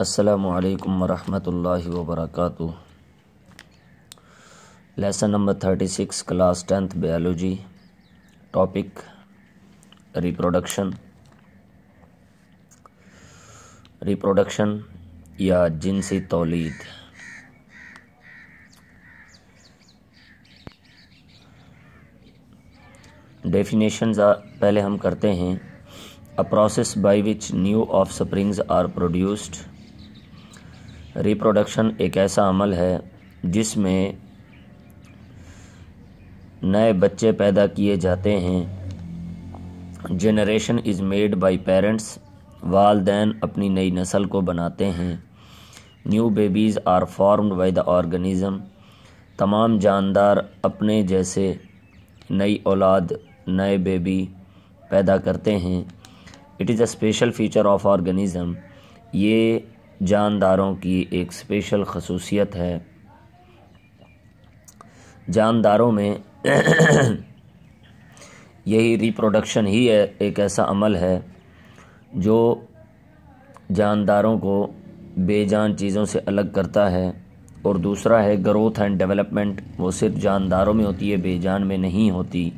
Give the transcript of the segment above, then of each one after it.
असलकम वरहमल वबरक lesson number thirty six class tenth biology topic reproduction reproduction या जिनसी तोलीद डेफिनेशन पहले हम करते हैं a process by which new offsprings are produced reproduction एक ऐसा अमल है जिसमें नए बच्चे पैदा किए जाते हैं generation is made by parents वालदेन अपनी नई नस्ल को बनाते हैं new babies are formed by the organism तमाम जानदार अपने जैसे नई औलाद नए बेबी पैदा करते हैं it is a special feature of organism ये जानदारों की एक स्पेशल खसूसियत है जानदारों में यही रिप्रोडक्शन ही है एक ऐसा अमल है जो जानदारों को बेजान चीज़ों से अलग करता है और दूसरा है ग्रोथ एंड डेवलपमेंट वो सिर्फ जानदारों में होती है बेजान में नहीं होती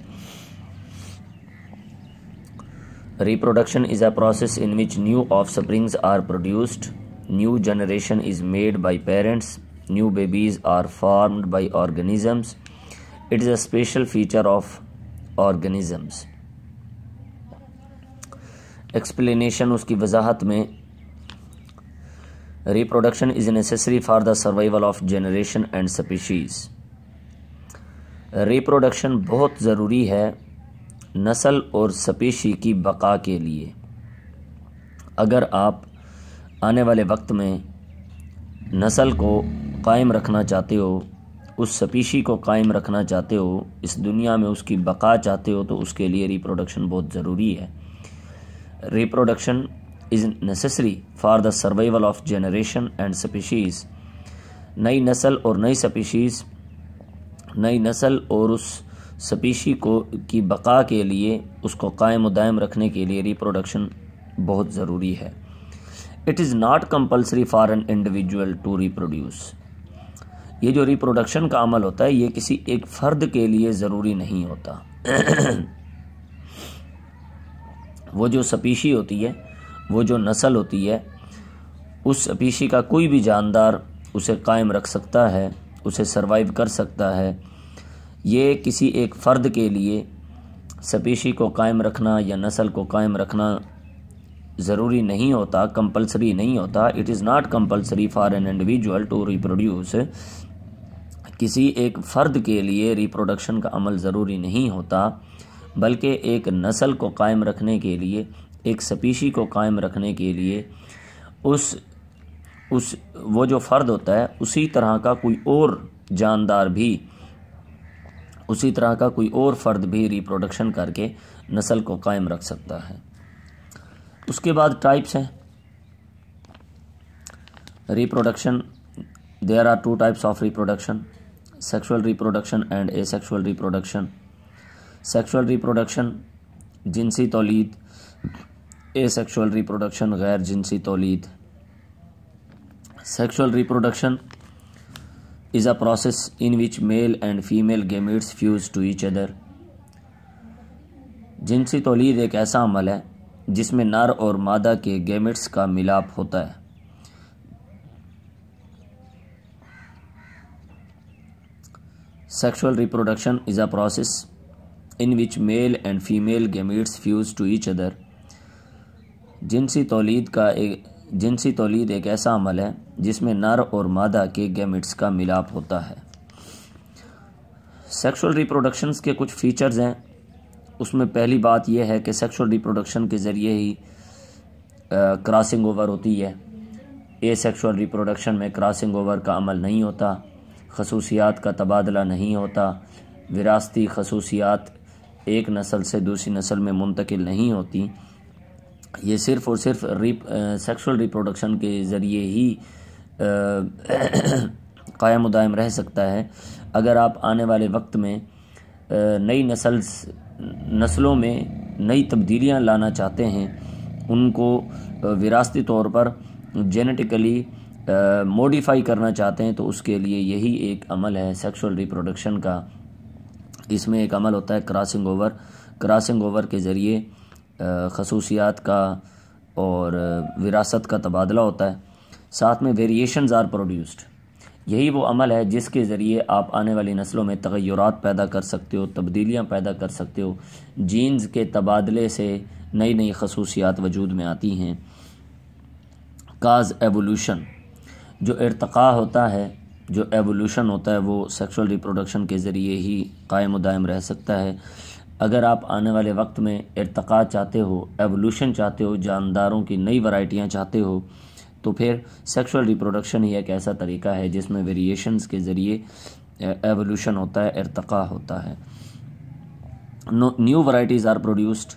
reproduction is a process in which new offsprings are produced new generation is made by parents new babies are formed by organisms it is a special feature of organisms explanation उसकी वजाहत में reproduction is necessary for the survival of generation and species reproduction बहुत ज़रूरी है नस्ल और species की बका के लिए अगर आप आने वाले वक्त में नस्ल को कायम रखना चाहते हो उस स्पीशी को कायम रखना चाहते हो इस दुनिया में उसकी बका चाहते हो तो उसके लिए रिप्रोडक्शन बहुत ज़रूरी है reproduction is necessary for the survival of generation and species नई नस्ल और नई स्पीशीज़ नई नस्ल और उस स्पीशी को की बका के लिए उसको कायम दायम रखने के लिए रिप्रोडक्शन बहुत ज़रूरी है it is not compulsory for an individual to reproduce ये जो रिप्रोडक्शन का अमल होता है ये किसी एक फ़र्द के लिए ज़रूरी नहीं होता वो जो सपीशी होती है वो जो नस्ल होती है उस सपीशी का कोई भी जानदार उसे कायम रख सकता है उसे सरवाइव कर सकता है ये किसी एक फ़र्द के लिए सपीशी को कायम रखना या नस्ल को कायम रखना ज़रूरी नहीं होता कंपलसरी नहीं होता it is not compulsory for an individual to reproduce किसी एक फ़र्द के लिए रिप्रोडक्शन का अमल ज़रूरी नहीं होता बल्कि एक नस्ल को कायम रखने के लिए एक स्पीशी को कायम रखने के लिए उस उस वो जो फ़र्द होता है उसी तरह का कोई और जानदार भी उसी तरह का कोई और फ़र्द भी रिप्रोडक्शन करके नस्ल को कायम रख सकता है उसके बाद टाइप्स हैं reproduction there are two types of reproduction sexual reproduction and asexual reproduction sexual reproduction जिनसी तोलीद ए सेक्सुअल रिप्रोडक्शन गैर जिनसी तोलीद sexual reproduction is a process in which male and female gametes fuse to each other जिनसी तोलीद एक ऐसा अमल है जिसमें नर और मादा के गैमेट्स का मिलाप होता है sexual reproduction is a process in which male and female gametes fuse to each other जिनसी तोलीद का एक जिनसी तोलीद एक ऐसा अमल है जिसमें नर और मादा के गेमिट्स का मिलाप होता है सेक्सुअल रिप्रोडक्शंस के कुछ फीचर्स हैं उसमें पहली बात यह है कि सेक्सुअल रिप्रोडक्शन के ज़रिए ही क्रॉसिंग ओवर होती है ए सेक्शुअल रिप्रोडक्शन में क्रॉसिंग ओवर का अमल नहीं होता खसूसियात का तबादला नहीं होता विरासती खसूसियात एक नस्ल से दूसरी नस्ल में मुंतकिल नहीं होती ये सिर्फ़ और सिर्फ रिप सेक्शुअल रिप्रोडक्शन के ज़रिए ही कायम उदायम रह सकता है अगर आप आने वाले वक्त में नई नस्ल नस्लों में नई तब्दीलियां लाना चाहते हैं उनको विरासती तौर पर जेनेटिकली मॉडिफाई करना चाहते हैं तो उसके लिए यही एक अमल है सेक्सुअल रिप्रोडक्शन का इसमें एक अमल होता है क्रॉसिंग ओवर क्रॉसिंग ओवर के ज़रिए खसूसियात का और विरासत का तबादला होता है साथ में वेरिएशंस आर प्रोड्यूस्ड यही वो अमल है जिसके ज़रिए आप आने वाली नस्लों में तगैरत पैदा कर सकते हो तब्दीलियाँ पैदा कर सकते हो जीन्स के तबादले से नई नई खसूसियात वजूद में आती हैं काज एवोल्यूशन जो इरतका होता है जो एवोल्यूशन होता है वो सेक्सुअल रिप्रोडक्शन के ज़रिए ही कायम दायम रह सकता है अगर आप आने वाले वक्त में इरतका चाहते हो एवोल्यूशन चाहते हो जानदारों की नई वाइटियाँ चाहते हो तो फिर सेक्सुअल रिप्रोडक्शन ही एक ऐसा तरीका है जिसमें वेरिएशंस के ज़रिए एवोल्यूशन होता है इरतका होता है न्यू वराइटीज़ आर प्रोड्यूस्ड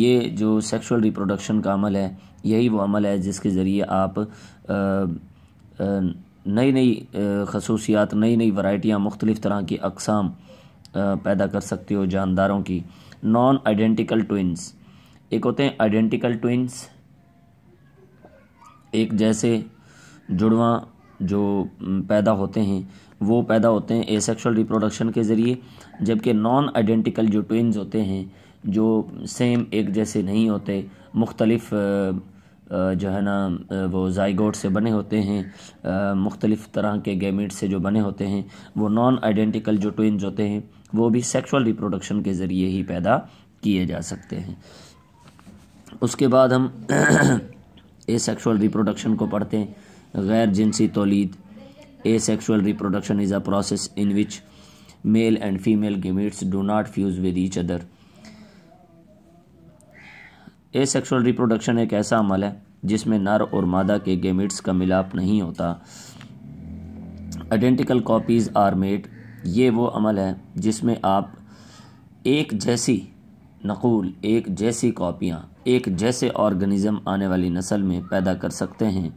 ये जो सेक्सुअल रिप्रोडक्शन का अमल है यही वो अमल है जिसके ज़रिए आप नई नई खसूसियात नई नई वराइटियाँ मुख्तलिफ़ तरह की अकसाम पैदा कर सकते हो जानदारों की नॉन आइडेंटिकल ट्विन्स एक होते हैं आइडेंटिकल ट्विन्स एक जैसे जुड़वा जो पैदा होते हैं वो पैदा होते हैं एसेक्सुअल रिप्रोडक्शन के ज़रिए जबकि नॉन आइडेंटिकल जो ट्विन्स होते हैं जो सेम एक जैसे नहीं होते मुख्तलफ़ जो है ना वो जाइगोट से बने होते हैं मुख्तलिफ़ तरह के गेमिट से जो बने होते हैं वो नॉन आइडेंटिकल जो ट्विन्स होते हैं वो भी सेक्सुअल रिप्रोडक्शन के ज़रिए ही पैदा किए जा सकते हैं उसके बाद हम ए सेक्शुअल रिप्रोडक्शन को पढ़ते हैं गैर जिनसी तोलीद asexual reproduction is a process in which male and female gametes do not fuse with each other asexual reproduction एक ऐसा अमल है जिसमें नर और मादा के गेमिट्स का मिलाप नहीं होता आइडेंटिकल कॉपीज़ आर मेड ये वो अमल है जिसमें आप एक जैसी नकूल एक जैसी कॉपियाँ एक जैसे ऑर्गेनिज्म आने वाली नस्ल में पैदा कर सकते हैं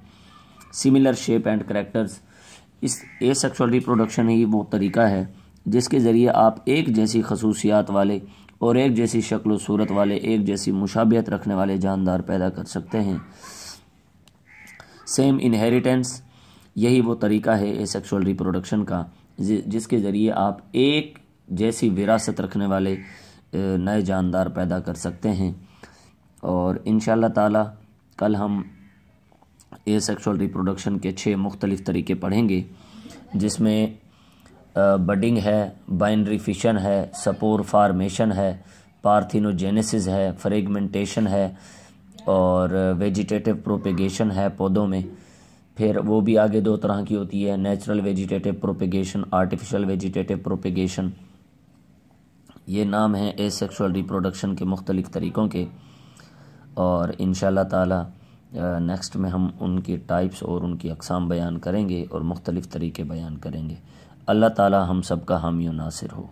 सिमिलर शेप एंड करेक्टर्स इस ए सेक्शुअल रिप्रोडक्शन ही वो तरीका है जिसके ज़रिए आप एक जैसी खसूसियात वाले और एक जैसी शक्ल सूरत वाले एक जैसी मुशाबियत रखने वाले जानदार पैदा कर सकते हैं सेम इनहेरिटेंस यही वो तरीका है ए सेक्शुअल रिप्रोडक्शन का जिसके ज़रिए आप एक जैसी विरासत रखने वाले नए जानदार पैदा कर सकते हैं और इन ताला कल हम ए सेक्शुअल रिप्रोडक्शन के छः मुख्तलिफ तरीके पढ़ेंगे जिसमें बडिंग है बाइनरी फिशन है सपोर फार्मेशन है पार्थिनोजेनेसिस है फ्रेगमेंटेशन है और वेजिटेटिव प्रोपेगेशन है पौधों में फिर वो भी आगे दो तरह की होती है natural vegetative propagation artificial vegetative propagation ये नाम हैं ए सेक्शुअल रिप्रोडक्शन के मुख्तलिफ तरीक़ों के और इन ताला नेक्स्ट में हम उनके टाइप्स और उनकी अकसाम बयान करेंगे और मुख्तलिफ़ तरीके बयान करेंगे अल्लाह ताला हम सब का हामी नासिर हो